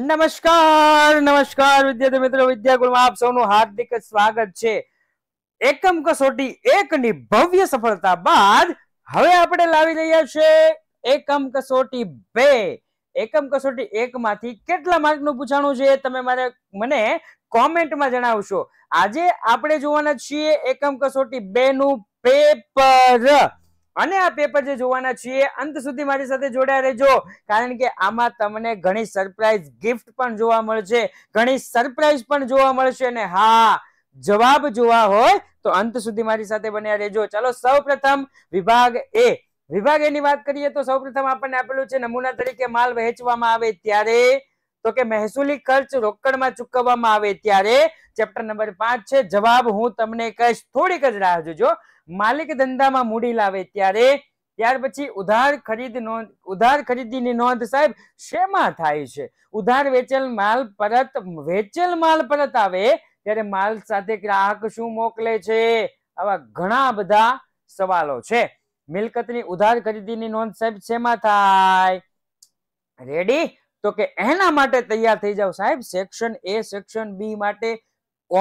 નમસ્કાર નમસ્કાર વિદ્યાર્થી મિત્રો વિદ્યાકુળમાં આપ સૌનું હાર્દિક સ્વાગત છે એકમ કસોટી એકની ભવ્ય સફળતા બાદ હવે આપણે લાવી રહ્યા છે એકમ કસોટી બે એકમ કસોટી એક માંથી કેટલા માર્કનું પૂછાણું છે તમે મારે મને કોમેન્ટમાં જણાવશો આજે આપણે જોવાના છીએ એકમ કસોટી બે નું પેપર અને આ પેપર જે જોવાના છીએ અંત સુધી મારી સાથે જોડાયા રહેજો કારણ કે આમાં તમને ઘણી સરપ્રાઈઝ ગિફ્ટ પણ જોવા મળશે ઘણી સરપ્રાઈઝ પણ જોવા મળશે અને હા જવાબ જોવા હોય તો અંત સુધી મારી સાથે બન્યા રહેજો ચાલો સૌપ્રથમ વિભાગ એ વિભાગ એની વાત કરીએ તો સૌપ્રથમ આપણને આપેલું છે નમૂના તરીકે માલ વહેંચવામાં આવે ત્યારે તો કે મહેસૂલી ખર્ચ રોકડમાં ચૂકવવામાં આવે ત્યારે ચેપ્ટર નંબર પાંચ છે જવાબ હું તમને કહીશ થોડીક જ રાહ જોજો માલિક ધંધામાં મૂડી લાવે ત્યારે ત્યાર પછી ઉધાર ખરીદ નોંધ ઉધાર ખરીદીની નોંધ સાહેબ શેમાં થાય છે ઉધાર વેચેલ માલ પરત વેચેલ માલ પરત આવે ત્યારે માલ સાથે ગ્રાહક શું મોકલે છે આવા ઘણા બધા સવાલો છે મિલકતની ઉધાર ખરીદીની નોંધ સાહેબ શેમાં થાય રેડી તો કે એના માટે તૈયાર થઈ જાઓ સાહેબ સેક્શન એ સેક્શન બી માટે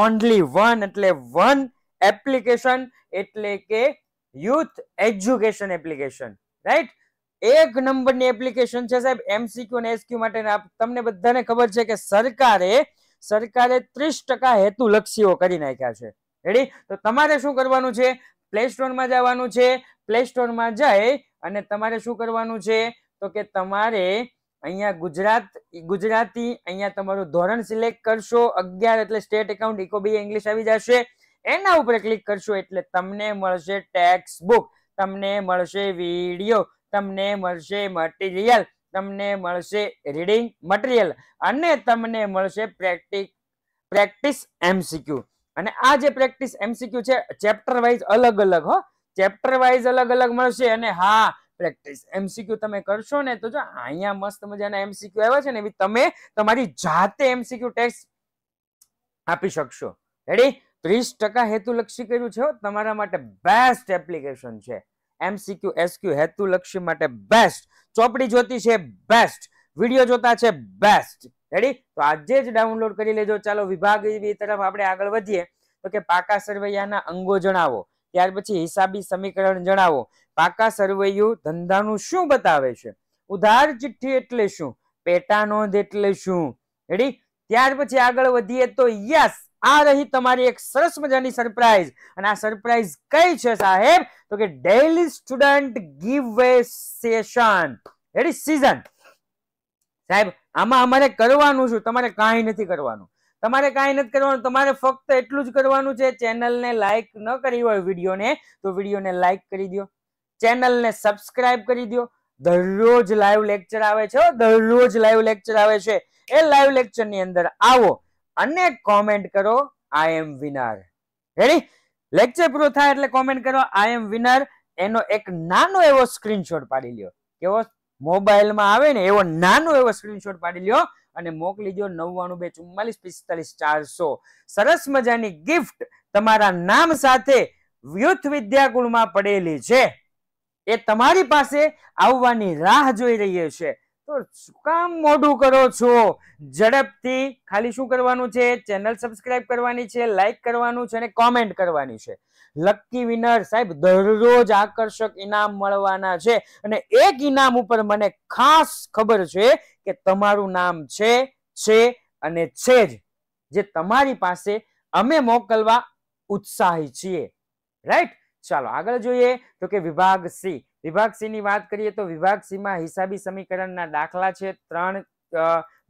ઓનલી વન એટલે વન એપ્લિકેશન એટલે કે યુથ એજ્યુકેશન એપ્લિકેશન રાઈટ એક નંબરની એપ્લિકેશન છે સાહેબ એમસીક્યુ અને એસક્યુ માટે તમને બધાને ખબર છે કે સરકારે સરકારે ત્રીસ ટકા હેતુલક્ષીઓ કરી નાખ્યા છે રેડી તો તમારે શું કરવાનું છે પ્લે સ્ટોરમાં જવાનું છે પ્લે સ્ટોરમાં જાય અને તમારે શું કરવાનું છે તો કે તમારે અહીંયા ગુજરાત ગુજરાતી અહીંયા તમારું ધોરણ સિલેક્ટ કરશો અગિયાર એટલે state account eco B English આવી જશે એના ઉપર ક્લિક કરશો એટલે તમને મળશે ટેક્સ બુક તમને મળશે વિડીયો તમને મળશે મટીરિયલ તમને મળશે રીડિંગ મટીરિયલ અને તમને મળશે પ્રેક્ટિક પ્રેક્ટિસ એમસીક્યુ અને આ જે પ્રેક્ટિસ એમસીક્યુ છે ચેપ્ટર વાઇઝ અલગ અલગ હો ચેપ્ટર વાઇઝ અલગ અલગ મળશે અને હા પ્રેક્ટિસ એમસીક્યુ તમે કરશો ને તો જો અહીંયા મસ્ત મજાના એમસીક્યુ આવ્યા છે ને એવી તમે તમારી જાતે એમસીક્યુ ટેક્સ આપી શકશો રેડી ત્રીસ ટકા હેતુલક્ષી કર્યું છે તમારા માટે બેસ્ટ એપ્લિકેશન છે એમસીક્યુ એસક્યુ હેતુલક્ષી માટે બેસ્ટ ચોપડી જોતી છે બેસ્ટ વિડીયો જોતા છે બેસ્ટ રેડી તો આજે જ ડાઉનલોડ કરી લેજો ચાલો વિભાગ તરફ આપણે આગળ વધીએ તો કે પાકા સરવૈયાના અંગો જણાવો ત્યાર પછી હિસાબી સમીકરણ જણાવો પાકા સરવૈયુ ધંધાનું શું બતાવે છે ઉધાર ચિઠ્ઠી એટલે શું પેટા નોંધ એટલે શું રેડી ત્યાર પછી આગળ વધીએ તો યસ આ રહી તમારી એક સરસ મજાની સરપ્રાઈઝ અને આ સરપ્રાઈઝ કઈ છે સાહેબ તો કે daily student giveaway session ready season સાહેબ આમાં અમારે કરવાનું શું તમારે કાંઈ નથી કરવાનું તમારે કાંઈ નથી કરવાનું તમારે ફક્ત એટલું જ કરવાનું છે ચેનલને લાઇક ન કરી હોય વિડીયોને તો વિડીયોને લાઇક કરી દો ચેનલને સબસ્ક્રાઇબ કરી દો દરરોજ લાઈવ લેક્ચર આવે છે દરરોજ લાઈવ લેક્ચર આવે છે એ લાઈવ લેક્ચરની અંદર આવો અને કોમેન્ટ કરો I am winner ready lecture પૂરો થાય એટલે કોમેન્ટ કરો આઈ એમ વિનર એનો એક નાનો એવો સ્ક્રીનશોટ પાડી લ્યો કેવો મોબાઈલમાં આવે ને એવો નાનો એવો સ્ક્રીનશોટ પાડી લ્યો અને મોકલી દો નવ્વાણું બે ચુમ્માલીસ પિસ્તાલીસ ચારસો સરસ મજાની ગિફ્ટ તમારા નામ સાથે યુથ વિદ્યાકુળમાં પડેલી છે એ તમારી પાસે આવવાની રાહ જોઈ રહી છે તો કામ મોઢું કરો છો ઝડપથી ખાલી શું કરવાનું છે ચેનલ સબસ્ક્રાઇબ કરવાની છે લાઇક કરવાનું છે અને કોમેન્ટ કરવાની છે લકી વિનર સાહેબ દરરોજ આકર્ષક ઇનામ મળવાના છે અને એક ઇનામ ઉપર મને ખાસ ખબર છે કે તમારું નામ છે છે અને છે જ જે તમારી પાસે અમે મોકલવા ઉત્સાહી છીએ રાઈટ ચાલો આગળ જોઈએ તો કે વિભાગ સી વિભાગ સી ની વાત કરીએ તો વિભાગ સી માં હિસાબી સમીકરણના દાખલા છે ત્રણ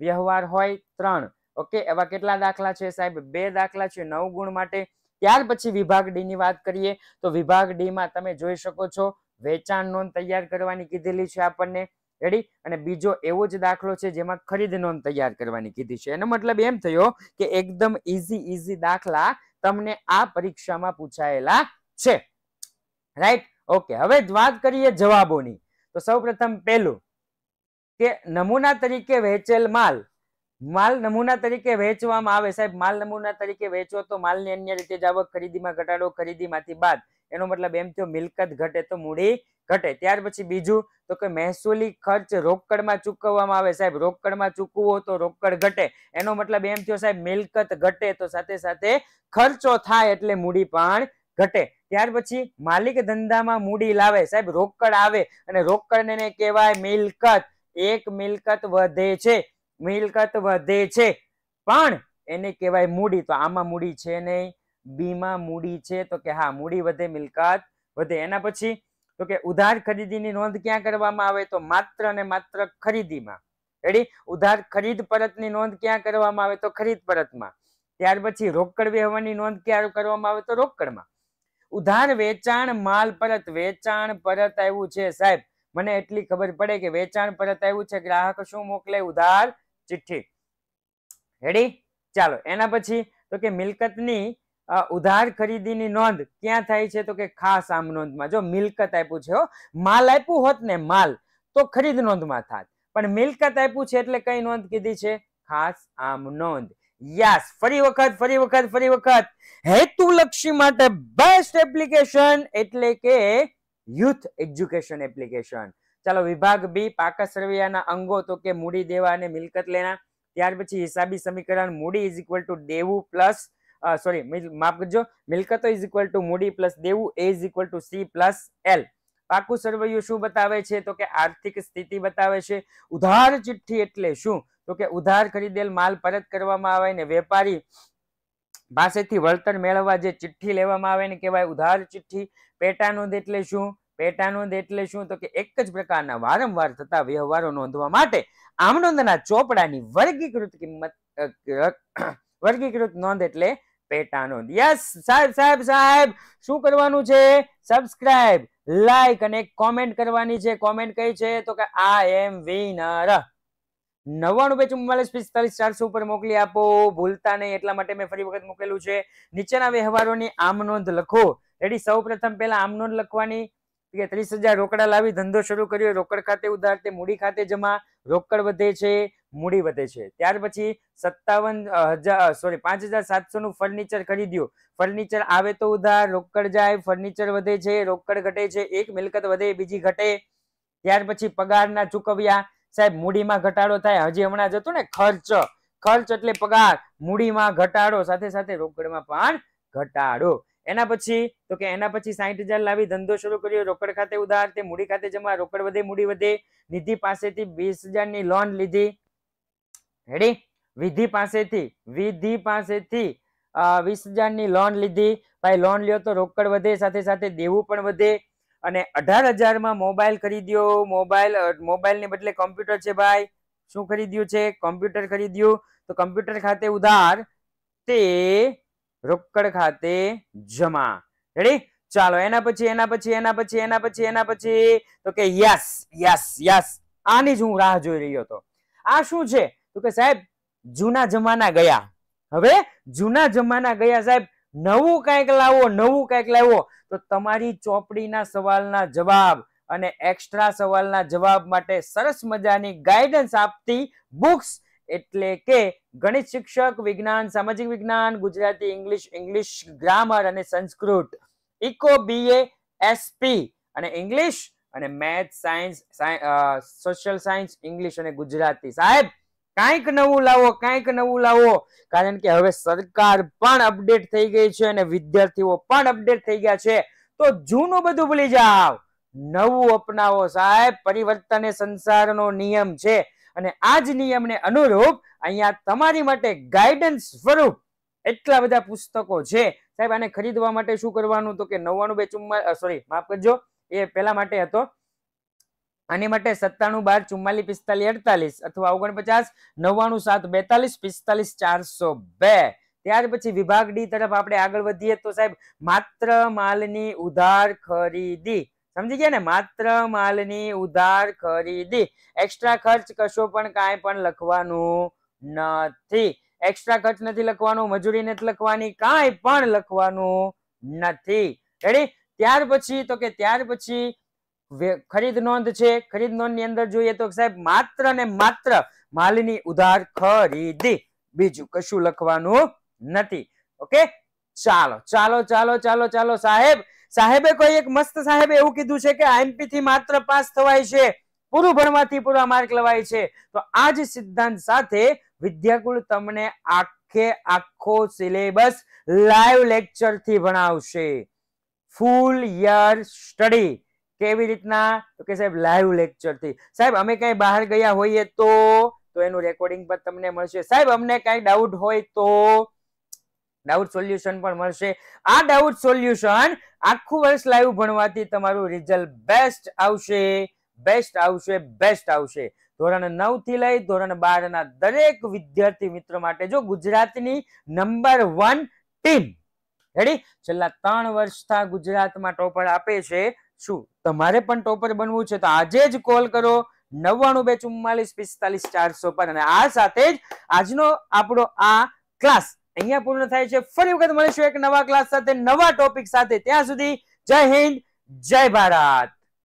વ્યવહાર હોય ત્રણ ઓકે એવા કેટલા દાખલા છે સાહેબ બે દાખલા છે નવ ગુણ માટે ત્યાર પછી વિભાગ ડી ની વાત કરીએ તો વિભાગ ડી માં તમે જોઈ શકો છો વેચાણ નોંધ તૈયાર કરવાની કીધેલી છે આપણને રેડી અને બીજો એવો જ દાખલો છે જેમાં ખરીદ નોંધ તૈયાર કરવાની કીધી છે એનો મતલબ એમ થયો કે એકદમ ઈઝી ઈઝી દાખલા તમને આ પરીક્ષામાં પૂછાયેલા છે રાઈટ ઓકે હવે વાત કરીએ જવાબોની તો સૌપ્રથમ પહેલું કે નમૂના તરીકે વેચેલ માલ માલ નમૂના તરીકે વેચવામાં આવે સાહેબ માલ નમૂના તરીકે વેચવો તો માલની અન્ય રીતે જ આવક ખરીદીમાં ઘટાડો ખરીદીમાંથી બાદ એનો મતલબ એમ થયો મિલકત ઘટે તો મૂડી ઘટે ત્યાર પછી બીજું તો કે મહેસૂલી ખર્ચ રોકડમાં ચૂકવવામાં આવે સાહેબ રોકડમાં ચૂકવો તો રોકડ ઘટે એનો મતલબ એમ થયો સાહેબ મિલકત ઘટે તો સાથે સાથે ખર્ચો થાય એટલે મૂડી પણ ઘટે ત્યાર પછી માલિક ધંધામાં મૂડી લાવે સાહેબ રોકડ આવે અને રોકડને કહેવાય મિલકત એક મિલકત વધે છે મિલકત વધે છે પણ એને કહેવાય મૂડી તો આમાં મૂડી છે નહીં બીમાં મૂડી છે તો કે હા મૂડી વધે મિલકત વધે એના પછી તો કે ઉધાર ખરીદીની નોંધ ક્યાં કરવામાં આવે તો માત્ર અને માત્ર ખરીદીમાં રેડી ઉધાર ખરીદ પરતની નોંધ ક્યાં કરવામાં આવે તો ખરીદ પરતમાં ત્યાર પછી રોકડ વ્યવહારની નોંધ ક્યાં કરવામાં આવે તો રોકડમાં ઉધાર વેચાણ માલ પરત વેચાણ પરત આવ્યું છે સાહેબ મને એટલી ખબર પડે કે વેચાણ પરત આવ્યું છે ગ્રાહક શું મોકલે ઉધાર ચિઠ્ઠી હેડી ચાલો એના પછી તો કે મિલકતની ઉધાર ખરીદીની નોંધ ક્યાં થાય છે તો કે ખાસ આમ નોંધમાં જો મિલકત આપ્યું છે માલ આપ્યું હોત ને માલ તો ખરીદ નોંધમાં થાત પણ મિલકત આપ્યું છે એટલે કઈ નોંધ કીધી છે ખાસ આમ નોંધ યસ ફરી વખત ફરી વખત ફરી વખત હેતુલક્ષી માટે બેસ્ટ એપ્લિકેશન એટલે કે યુથ એજ્યુકેશન એપ્લિકેશન ચાલો વિભાગ બી પાકા સરવૈયાના અંગો તો કે મૂડી દેવા અને મિલકત લેના ત્યાર પછી હિસાબી સમીકરણ મૂડી ઇઝ ઇક્વલ ટુ દેવું પ્લસ સોરી માફ કરજો મિલકતો ઇઝ ઇક્વલ ટુ મૂડી પ્લસ દેવું A is equal to C plus L પાકું સરવૈયું શું બતાવે છે તો કે આર્થિક સ્થિતિ બતાવે છે ઉધાર ચિઠ્ઠી એટલે શું તો કે ઉધાર ખરીદેલ માલ પરત કરવામાં આવે ને વેપારી પાસેથી વળતર મેળવવા જે ચિઠ્ઠી લેવામાં આવે ને કહેવાય ઉધાર ચિઠ્ઠી પેટા નોંધ એટલે શું પેટા નોંધ એટલે શું તો કે એક જ પ્રકારના વારંવાર થતા વ્યવહારો નોંધવા માટે આમ નોંધના ચોપડાની વર્ગીકૃત કિંમત વર્ગીકૃત નોંધ એટલે પેટા નોંધ યસ સાહેબ સાહેબ સાહેબ શું કરવાનું છે સબસ્ક્રાઇબ લાઈક અને કોમેન્ટ કરવાની છે કોમેન્ટ કઈ છે તો કે આ એમ વિનર નવ્વાણું બે ચુમ્માલીસ પિસ્તાલીસ ચારસો ઉપર મોકલી આપો ભૂલતા નહીં એટલા માટે મેં ફરી વખત મોકલેલું છે નીચેના વ્યવહારોની આમ નોંધ લખો રેડી સૌ પ્રથમ પહેલા આમ નોંધ લખવાની કે ત્રીસ હજાર રોકડા લાવી ધંધો શરૂ કર્યો રોકડ ખાતે ઉધાર તે મૂડી ખાતે જમા રોકડ વધે છે મૂડી વધે છે ત્યાર પછી સત્તાવન હજાર સોરી પાંચ હજાર સાતસો નું ફર્નિચર ખરીદ્યું ફર્નિચર આવે તો ઉધાર રોકડ જાય ફર્નિચર વધે છે રોકડ ઘટે છે એક મિલકત વધે બીજી ઘટે ત્યાર પછી પગારના ચૂકવ્યા સાહેબ મૂડીમાં ઘટાડો થાય હજી હમણાં જતું ને ખર્ચ ખર્ચ એટલે પગાર મૂડીમાં ઘટાડો સાથે સાથે રોકડમાં પણ ઘટાડો એના પછી તો કે એના પછી સાહીઠ હજાર લાવી ધંધો શરૂ કર્યો રોકડ ખાતે ઉધાર તે મૂડી ખાતે જમા રોકડ વધે મૂડી વધે નિધિ પાસેથી વીસ હજારની લોન લીધી રેડી વિધિ પાસેથી વિધિ પાસેથી વીસ હજારની લોન લીધી ભાઈ લોન લ્યો તો રોકડ વધે સાથે સાથે દેવું પણ વધે અને અઢાર હજારમાં મોબાઈલ ખરીદ્યો મોબાઈલ મોબાઈલને બદલે કોમ્પ્યુટર છે ભાઈ શું ખરીદ્યું છે કોમ્પ્યુટર ખરીદ્યું તો કોમ્પ્યુટર ખાતે ઉધાર તે રોકડ ખાતે જમા રેડી ચાલો એના પછી એના પછી એના પછી એના પછી એના પછી તો કે યસ યસ યસ આની જ હું રાહ જોઈ રહ્યો હતો આ શું છે તો કે સાહેબ જૂના જમાના ગયા હવે જૂના જમાના ગયા સાહેબ નવું કંઈક લાવો નવું કંઈક લાવો તો તમારી ચોપડીના સવાલના જવાબ અને એક્સ્ટ્રા સવાલના જવાબ માટે સરસ મજાની ગાઈડન્સ આપતી બુક્સ એટલે કે ગણિત શિક્ષક વિજ્ઞાન સામાજિક વિજ્ઞાન ગુજરાતી ઇંગ્લિશ ઇંગ્લિશ ગ્રામર અને સંસ્કૃત ઇકો બીએ એસપી અને ઇંગ્લિશ અને math science social science English અને ગુજરાતી સાહેબ કાંઈક નવું લાવો કાંઈક નવું લાવો કારણ કે હવે સરકાર પણ અપડેટ થઈ ગઈ છે અને વિદ્યાર્થીઓ પણ અપડેટ થઈ ગયા છે તો જૂનું બધું ભૂલી જાવ નવું અપનાવો સાહેબ પરિવર્તન એ સંસારનો નિયમ છે અને આ જ નિયમને અનુરૂપ અહીંયા તમારી માટે ગાઈડન્સ સ્વરૂપ એટલા બધા પુસ્તકો છે સાહેબ આને ખરીદવા માટે શું કરવાનું તો કે નવ્વાણું બે સોરી માફ કરજો એ પહેલા માટે હતો આની માટે સત્તાણું બાર ચુમ્માલીસ પિસ્તાલીસ અડતાલીસ અથવા ઓગણપચાસ નવ્વાણું સાત બેતાલીસ પિસ્તાલીસ ચારસો બે ત્યાર પછી વિભાગ ડી તરફ આપણે આગળ વધીએ તો સાહેબ માત્ર માલની ઉધાર ખરીદી સમજી ગયા ને માત્ર માલની ઉધાર ખરીદી એક્સ્ટ્રા ખર્ચ કશો પણ કાંઈ પણ લખવાનું નથી એક્સ્ટ્રા ખર્ચ નથી લખવાનું મજૂરી નથી લખવાની કાંઈ પણ લખવાનું નથી રેડી ત્યાર પછી તો કે ત્યાર પછી ખરીદ નોંધ છે ખરીદ નોંધ ની અંદર જોઈએ તો સાહેબ માત્ર ને માત્ર માલની ઉધાર ખરીદી બીજું કશું લખવાનું નથી ઓકે ચાલો ચાલો ચાલો ચાલો ચાલો સાહેબ સાહેબે કોઈ એક મસ્ત સાહેબે એવું કીધું છે કે આઈએમપી થી માત્ર પાસ થવાય છે પૂરું ભણવાથી પૂરા માર્ક લવાય છે તો આ જ સિદ્ધાંત સાથે વિદ્યાકુળ તમને આખે આખો સિલેબસ લાઈવ લેક્ચર થી ભણાવશે ફૂલ યર સ્ટડી કેવી રીતના તો કે સાહેબ લાઈવ લેક્ચરથી સાહેબ અમે કાંઈ બહાર ગયા હોઈએ તો તો એનું રેકોર્ડિંગ પણ તમને મળશે સાહેબ અમને કાંઈ ડાઉટ હોય તો ડાઉટ સોલ્યુશન પણ મળશે આ ડાઉટ સોલ્યુશન આખું વર્ષ લાઈવ ભણવાથી તમારું રિઝલ્ટ બેસ્ટ આવશે બેસ્ટ આવશે બેસ્ટ આવશે ધોરણ નવ થી લઈ ધોરણ બાર ના દરેક વિદ્યાર્થી મિત્ર માટે જો ગુજરાતની નંબર વન ટીમ રેડી છેલ્લા ત્રણ વર્ષથી ગુજરાતમાં ટોપર આપે છે શું તમારે પણ ટોપર બનવું છે તો આજે જ કોલ કરો નવ્વાણું બે ચુમ્માલીસ પિસ્તાલીસ ચારસો પર અને આ સાથે જ આજનો આપણો આ ક્લાસ અહીંયા પૂર્ણ થાય છે ફરી વખત મળીશું એક નવા ક્લાસ સાથે નવા ટોપિક સાથે ત્યાં સુધી જય હિન્દ જય ભારત